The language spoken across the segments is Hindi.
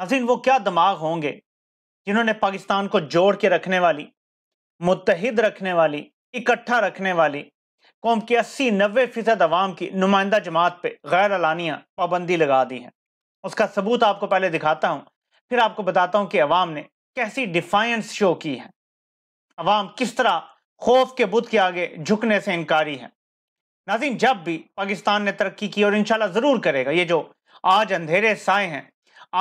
बसमीम वो क्या दिमाग होंगे जिन्होंने पाकिस्तान को जोड़ के रखने वाली मुतहद रखने वाली इकट्ठा रखने वाली कौम की अस्सी नबे फ़ीसद आवाम की नुमाइंदा जमात पे गैर अलानिया पाबंदी लगा दी है उसका सबूत आपको पहले दिखाता हूँ फिर आपको बताता हूँ कि अवाम ने कैसी डिफाइंस शो की है अवाम किस तरह खौफ के बुद्ध के आगे झुकने से इनकारी है नाजीन जब भी पाकिस्तान ने तरक्की की और इंशाल्लाह ज़रूर करेगा ये जो आज अंधेरे साए हैं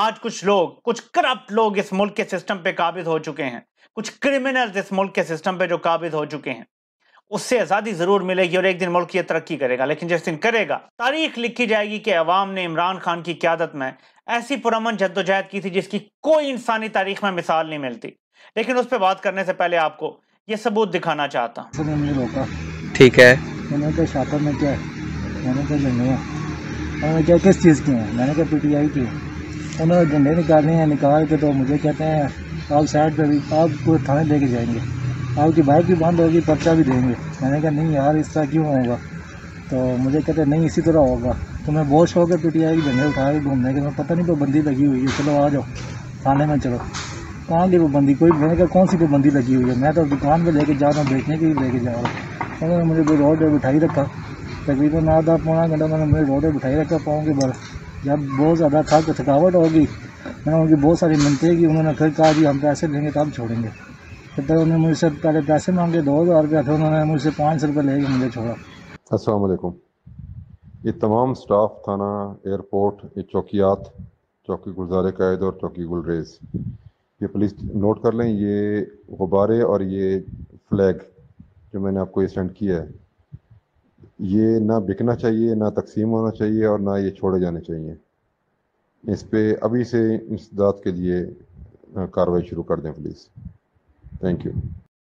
आज कुछ लोग कुछ करप्ट लोग इस मुल्क के सिस्टम पे काबिज हो चुके हैं कुछ क्रिमिनल्स इस मुल्क के सिस्टम पे जो काबिज हो चुके हैं उससे आज़ादी ज़रूर मिलेगी और एक दिन मुल्क ये तरक्की करेगा लेकिन जिस दिन करेगा तारीख लिखी जाएगी कि अवाम ने इमरान खान की क्यादत में ऐसी पुरमन जद्दोजहद की थी जिसकी कोई इंसानी तारीख में मिसाल नहीं मिलती लेकिन उस पर बात करने से पहले आपको ये सबूत दिखाना चाहता हूँ ठीक है मैंने कहा शाखा में क्या है मैंने कहा झंडे हैं उन्होंने क्या किस चीज़ की हैं मैंने कहा पी टी आई की उन्होंने झंडे निकालने हैं निकाल के तो मुझे कहते हैं आप साइड पर भी पूरे थाने लेके जाएंगे आपकी बाइक भी बंद होगी पर्चा भी देंगे मैंने कहा नहीं यार इस तरह क्यों होगा तो मुझे कहते नहीं इसी तरह होगा तो मैं बहुत शौक है पीटीआई के झंडे उठा के घूमने के पता नहीं पाबंदी लगी हुई है चलो आ जाओ थाने में चलो कहाँ की पाबंदी कोई मैंने कहा कौन सी पाबंदी लगी हुई है मैं तो दुकान पर लेके जा रहा हूँ बेचने के लिए लेके जा रहा हूँ उन्होंने मुझे कोई रोड पर बिठाई रखा तकरीबन आधा पौना घंटा उन्होंने मुझे रोड पर बिठाई रखा पाँव के बल जब बहुत ज़्यादा था तो थकावट होगी मैंने उनकी बहुत सारी मिनतें की उन्होंने फिर कहा कि हम पैसे लेंगे तब छोड़ेंगे फिर तक उन्होंने मुझसे पहले पैसे मांगे दो हज़ार रुपया फिर उन्होंने मुझसे पाँच सौ रुपये लेके मुझे छोड़ा असलम ये तमाम स्टाफ थाना एयरपोर्ट ये चौकियात चौकी गुलजार कैद और चौकी गुलरेज ये पुलिस नोट कर लें ये गुब्बारे और ये फ्लैग जो मैंने आपको ये सेंड किया है ये ना बिकना चाहिए ना तकसीम होना चाहिए और ना ये छोड़े जाने चाहिए इस पर अभी से इस इंसदाद के लिए कार्रवाई शुरू कर दें प्लीज़ थैंक यू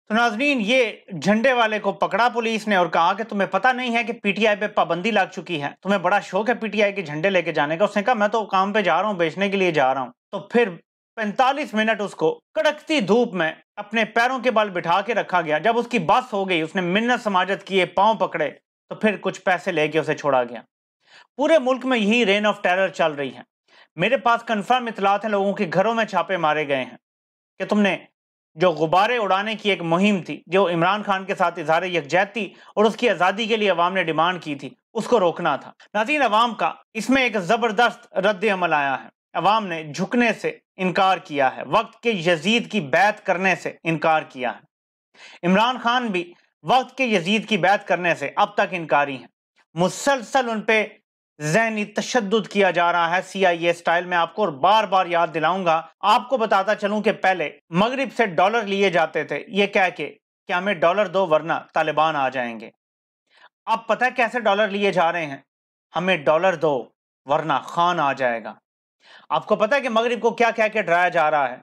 तो नाजरीन ये झंडे वाले को पकड़ा पुलिस ने और कहा कि तुम्हें पता नहीं है कि पीटीआई पे पाबंदी लग चुकी है तुम्हें बड़ा शौक है पीटीआई के झंडे लेके जाने का उसने कहा मैं तो काम पे जा रहा हूँ बेचने के लिए जा रहा हूँ तो फिर पैंतालीस मिनट उसको कड़कती धूप में अपने पैरों के बाल बिठा के रखा गया जब उसकी बस हो गई उसने मिन्नत समाजत किए पांव पकड़े तो फिर कुछ पैसे लेके उसे छोड़ा गया पूरे मुल्क में यही रेन ऑफ टेरर चल रही है मेरे पास कन्फर्म इतलात हैं लोगों के घरों में छापे मारे गए हैं कि तुमने जो गुब्बारे उड़ाने की एक मुहिम थी जो इमरान खान के साथ इजहार यकजहती और उसकी आज़ादी के लिए अवाम ने डिमांड की थी उसको रोकना था नाजीन अवाम का इसमें एक ज़बरदस्त रद्द अमल आया है अवाम ने झुकने से इनकार किया है वक्त के यजीद की बैत करने से इनकार किया है इमरान खान भी वक्त के यजीद की बैत करने से अब तक इनकारी हैं मुसलसल उन पर जहनी तशद किया जा रहा है सी आई ए स्टाइल में आपको और बार बार याद दिलाऊंगा आपको बताता चलूं कि पहले मगरब से डॉलर लिए जाते थे ये कह के कि हमें डॉलर दो वरना तालिबान आ जाएंगे अब पता है कैसे डॉलर लिए जा रहे हैं हमें डॉलर दो वरना खान आ जाएगा आपको पता है कि मगरब को क्या कह के डराया जा रहा है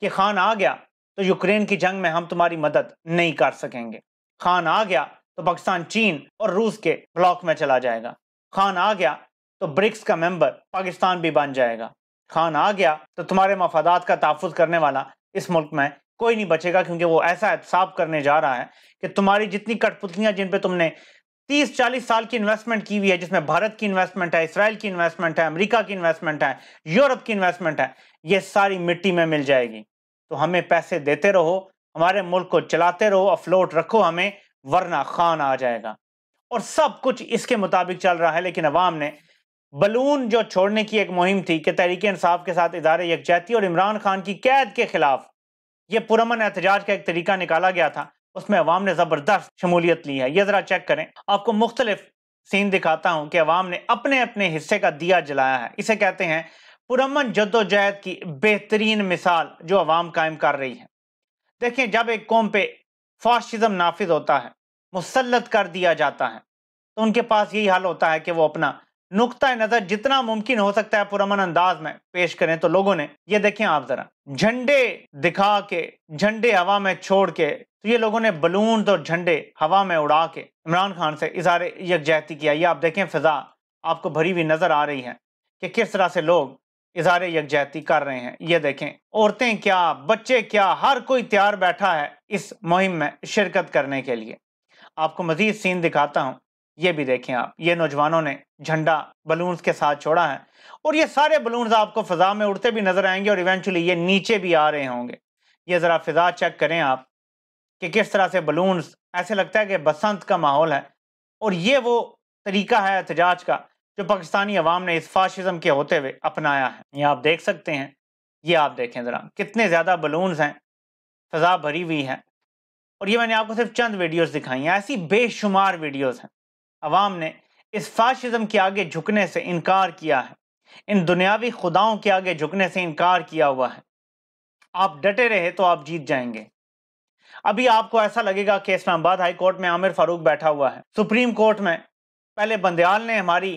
कि खान आ गया तो यूक्रेन की जंग में हम तुम्हारी मदद नहीं कर सकेंगे खान आ गया तो पाकिस्तान चीन और रूस के ब्लॉक में चला जाएगा खान आ गया तो ब्रिक्स का मेंबर पाकिस्तान भी बन जाएगा खान आ गया तो तुम्हारे मफादात का तहफुज करने वाला इस मुल्क में कोई नहीं बचेगा क्योंकि वो ऐसा एहसाब करने जा रहा है कि तुम्हारी जितनी कठपुतलियां जिन पे तुमने तीस चालीस साल की इन्वेस्टमेंट की हुई है जिसमें भारत की इन्वेस्टमेंट है इसराइल की इन्वेस्टमेंट है अमेरिका की इन्वेस्टमेंट है यूरोप की इन्वेस्टमेंट है ये सारी मिट्टी में मिल जाएगी तो हमें पैसे देते रहो हमारे मुल्क को चलाते रहो अफ्लोट रखो हमें वरना खान आ जाएगा और सब कुछ इसके मुताबिक चल रहा है लेकिन अवाम ने बलून जो छोड़ने की एक मुहिम थी कि तहरीक इंसाफ के साथ इदारे यकजहती और इमरान खान की कैद के खिलाफ ये पुरमन एहतजाज का एक तरीका निकाला गया था उसमें अवाम ने ज़बरदस्त शमूलियत ली है ये ज़रा चेक करें आपको मुख्तलिफ सीन दिखाता हूँ कि अवाम ने अपने अपने हिस्से का दिया जलाया है इसे कहते हैं पुरमन जद्दोजहद की बेहतरीन मिसाल जो अवाम कायम कर रही है देखें जब एक कौम पे फाशिज़म नाफिज होता है मुसलत कर दिया जाता है तो उनके पास यही हाल होता है कि वो अपना नुकता नज़र जितना मुमकिन हो सकता है पुरमन अंदाज में पेश करें तो लोगों ने ये देखें आप ज़रा झंडे दिखा के झंडे हवा में छोड़ के तो ये लोगों ने बलून और तो झंडे हवा में उड़ा के इमरान खान से इजारे यकजहती किया ये आप देखें फिजा आपको भरी हुई नज़र आ रही है कि किस तरह से लोग इजारे यकजहती कर रहे हैं ये देखें औरतें क्या बच्चे क्या हर कोई तैयार बैठा है इस मुहिम में शिरकत करने के लिए आपको मजीद सीन दिखाता हूँ ये भी देखें आप ये नौजवानों ने झंडा बलून्स के साथ छोड़ा है और ये सारे बलून्स आपको फ़िज़ा में उड़ते भी नज़र आएंगे और इवेंचुअली ये नीचे भी आ रहे होंगे ये ज़रा फ़िज़ा चेक करें आप कि किस तरह से बलून्स ऐसे लगता है कि बसंत का माहौल है और ये वो तरीका है एहतजाज का जो पाकिस्तानी अवाम ने इस फाशिज़म के होते हुए अपनाया है ये आप देख सकते हैं ये आप देखें ज़रा कितने ज़्यादा बलून्स हैं फ़िज़ा भरी हुई है और ये मैंने आपको सिर्फ चंद वीडियोस दिखाई हैं ऐसी बेशुमार वीडियोस हैं अवाम ने इस फाशिज़म के आगे झुकने से इनकार किया है इन दुनियावी खुदाओं के आगे झुकने से इनकार किया हुआ है आप डटे रहे तो आप जीत जाएंगे अभी आपको ऐसा लगेगा कि इस्लामाबाद हाई कोर्ट में आमिर फारूक बैठा हुआ है सुप्रीम कोर्ट में पहले बंदयाल ने हमारी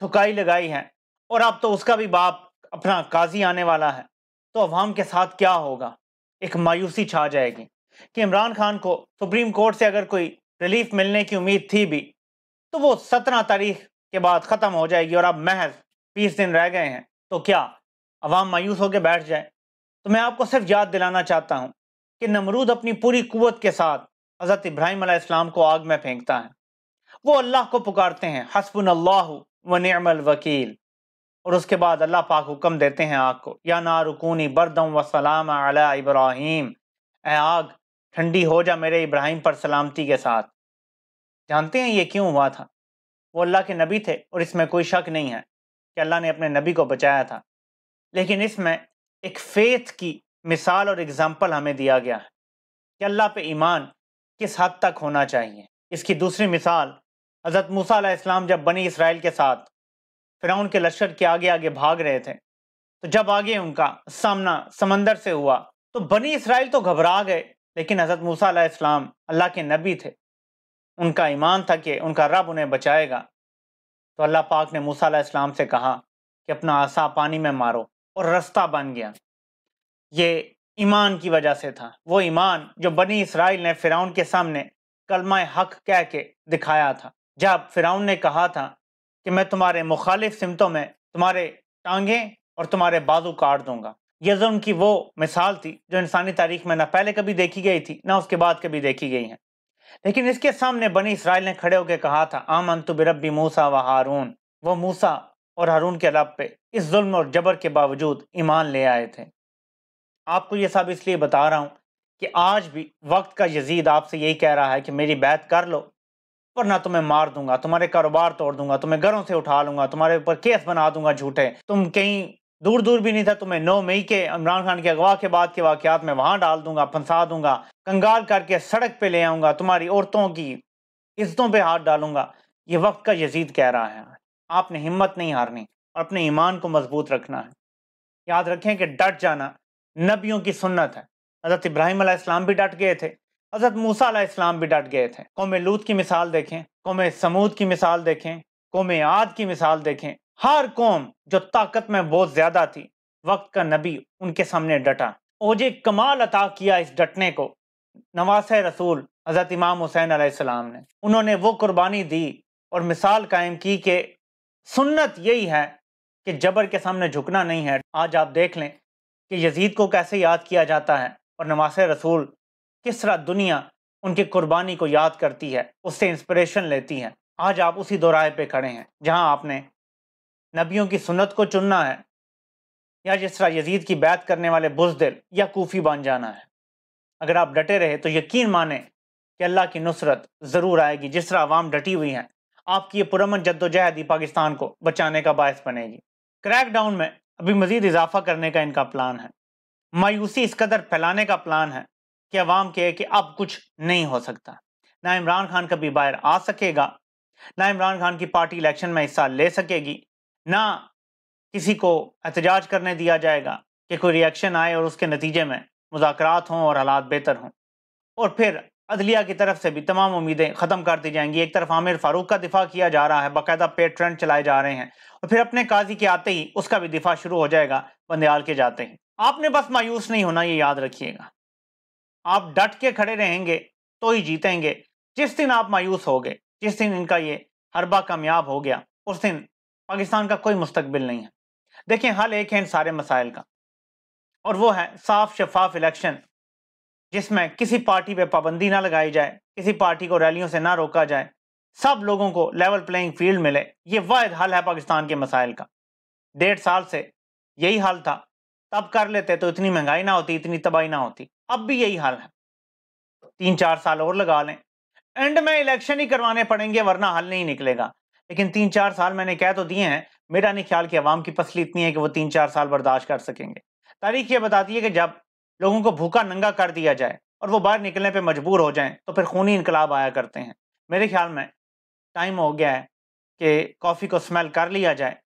ठुकाई लगाई है और अब तो उसका भी बाप अपना काजी आने वाला है तो अवाम के साथ क्या होगा एक मायूसी छा जाएगी कि इमरान खान को सुप्रीम कोर्ट से अगर कोई रिलीफ मिलने की उम्मीद थी भी तो वो सत्रह तारीख के बाद ख़त्म हो जाएगी और अब महज बीस दिन रह गए हैं तो क्या अवाम मायूस होकर बैठ जाए तो मैं आपको सिर्फ याद दिलाना चाहता हूँ कि नमरूद अपनी पूरी कुत के साथ हज़रत इब्राहिम इस्लाम को आग में फेंकता है वो अल्लाह को पुकारते हैं हसबन अल्लाह वनमल वकील और उसके बाद अल्लाह पाक हुक्म देते हैं आग को या ना रुकूनी बरदम सलाम अला इब्राहिम ए आग ठंडी हो जा मेरे इब्राहिम पर सलामती के साथ जानते हैं ये क्यों हुआ था वो अल्लाह के नबी थे और इसमें कोई शक नहीं है कि अल्लाह ने अपने नबी को बचाया था लेकिन इसमें एक फेथ की मिसाल और एग्ज़ाम्पल हमें दिया गया है कि अल्लाह पे ईमान किस हद तक होना चाहिए इसकी दूसरी मिसाल हज़रत मूसा इस्लाम जब बनी इसराइल के साथ फिराउन के लश्कर के आगे आगे भाग रहे थे तो जब आगे उनका सामना समंदर से हुआ तो बनी इसराइल तो घबरा गए लेकिन हज़रत मूसा इस्लाम अल्लाह के नबी थे उनका ईमान था कि उनका रब उन्हें बचाएगा तो अल्लाह पाक ने मूसा इस्लाम से कहा कि अपना आसा पानी में मारो और रास्ता बन गया ये ईमान की वजह से था वो ईमान जो बनी इसराइल ने फ़िरौन के सामने कलमा हक कह के दिखाया था जब फ़िरौन ने कहा था कि मैं तुम्हारे मुखालिफ सिमतों में तुम्हारे टांगे और तुम्हारे बाजू काट दूंगा यह जुल्म की वो मिसाल थी जो इंसानी तारीख में ना पहले कभी देखी गई थी ना उसके बाद कभी देखी गई है लेकिन इसके सामने बनी इसराइल ने खड़े होकर कहा था आमन तो बिरबी मूसा व हारून वो मूसा और हारून के रब पे इस जुल्म और जबर के बावजूद ईमान ले आए थे आपको ये सब इसलिए बता रहा हूँ कि आज भी वक्त का यजीद आपसे यही कह रहा है कि मेरी बैत कर लो वरना तुम्हें मार दूंगा तुम्हारे कारोबार तोड़ दूंगा तुम्हें घरों से उठा लूंगा तुम्हारे ऊपर केस बना दूंगा झूठे तुम कहीं दूर दूर भी नहीं था तो मैं नौ मई के इमरान खान के अगवा के बाद के वाकत में वहां डाल दूंगा फंसा दूंगा कंगाल करके सड़क पे ले आऊंगा तुम्हारी औरतों की इज्जतों पे हाथ डालूंगा ये वक्त का यजीद कह रहा है आपने हिम्मत नहीं हारनी और अपने ईमान को मजबूत रखना है याद रखें कि डट जाना नबियों की सुन्नत है हज़रत इब्राहिम इस्लाम भी डट गए थे हज़रत मूसा इस्लाम भी डट गए थे कौम लूत की मिसाल देखें कौम समूद की मिसाल देखें कौम आद की मिसाल देखें हर कौम जो ताकत में बहुत ज्यादा थी वक्त का नबी उनके सामने डटा ओजे कमाल अता किया इस डटने को नवास रसूल हज़रत इमाम हुसैन आसमाम ने उन्होंने वो कुर्बानी दी और मिसाल कायम की कि सुन्नत यही है कि जबर के सामने झुकना नहीं है आज आप देख लें कि यजीद को कैसे याद किया जाता है और नवास रसूल किस तरह दुनिया उनकी कुर्बानी को याद करती है उससे इंस्परेशन लेती है आज आप उसी दोराहे पे खड़े हैं जहां आपने नबियों की सुन्नत को चुनना है या जिस तरह यजीद की बैत करने वाले बुजदिल या कोफ़ी बन जाना है अगर आप डटे रहे तो यकीन माने कि अल्लाह की नुसरत ज़रूर आएगी जिस तरह आवाम डटी हुई हैं आपकी ये पुरमन जद्दोजहदी पाकिस्तान को बचाने का बायस बनेगी क्रैकडाउन में अभी मज़ीद इजाफा करने का इनका प्लान है मायूसी इस कदर फैलाने का प्लान है कि अवाम कहे कि अब कुछ नहीं हो सकता ना इमरान खान कभी बाहर आ सकेगा ना इमरान खान की पार्टी इलेक्शन में हिस्सा ले सकेगी ना किसी को एहतजाज करने दिया जाएगा कि कोई रिएक्शन आए और उसके नतीजे में मुजाकर हों और हालात बेहतर हों और फिर अदलिया की तरफ से भी तमाम उम्मीदें ख़त्म कर दी जाएंगी एक तरफ आमिर फारूक का दिफा किया जा रहा है बाकायदा पे ट्रेंड चलाए जा रहे हैं और फिर अपने काजी के आते ही उसका भी दिफा शुरू हो जाएगा बंदयाल के जाते ही आपने बस मायूस नहीं होना ये याद रखिएगा आप डट के खड़े रहेंगे तो ही जीतेंगे जिस दिन आप मायूस हो गए जिस दिन इनका ये हरबा कामयाब हो गया उस दिन पाकिस्तान का कोई मुस्तबिल नहीं है देखिए हल एक है इन सारे मसाइल का और वो है साफ शफाफ इलेक्शन जिसमें किसी पार्टी पे पाबंदी ना लगाई जाए किसी पार्टी को रैलियों से ना रोका जाए सब लोगों को लेवल प्लेइंग फील्ड मिले ये वाद हल है पाकिस्तान के मसाइल का डेढ़ साल से यही हाल था तब कर लेते तो इतनी महंगाई ना होती इतनी तबाही ना होती अब भी यही हाल है तीन चार साल और लगा लें एंड में इलेक्शन ही करवाने पड़ेंगे वरना हल नहीं निकलेगा लेकिन तीन चार साल मैंने कह तो दिए हैं मेरा नहीं ख्याल कि अवाम की पसली इतनी है कि वो तीन चार साल बर्दाश्त कर सकेंगे तारीख ये बताती है कि जब लोगों को भूखा नंगा कर दिया जाए और वो बाहर निकलने पर मजबूर हो जाए तो फिर खूनी इनकलाब आया करते हैं मेरे ख्याल में टाइम हो गया है कि कॉफ़ी को स्मेल कर लिया जाए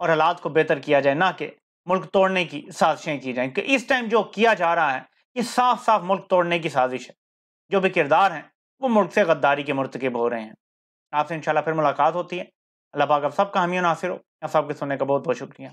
और हालात को बेहतर किया जाए ना कि मुल्क तोड़ने की साजिशें की जाएं कि इस टाइम जो किया जा रहा है ये साफ साफ मुल्क तोड़ने की साजिश है जो भी किरदार हैं वो मुल्क से गद्दारी के मरतकब हो रहे हैं आपसे इंशाल्लाह फिर मुलाकात होती है अल्लाह पाक आप सबका हमी नासिर हो आप सबके सुनने का बहुत बहुत शुक्रिया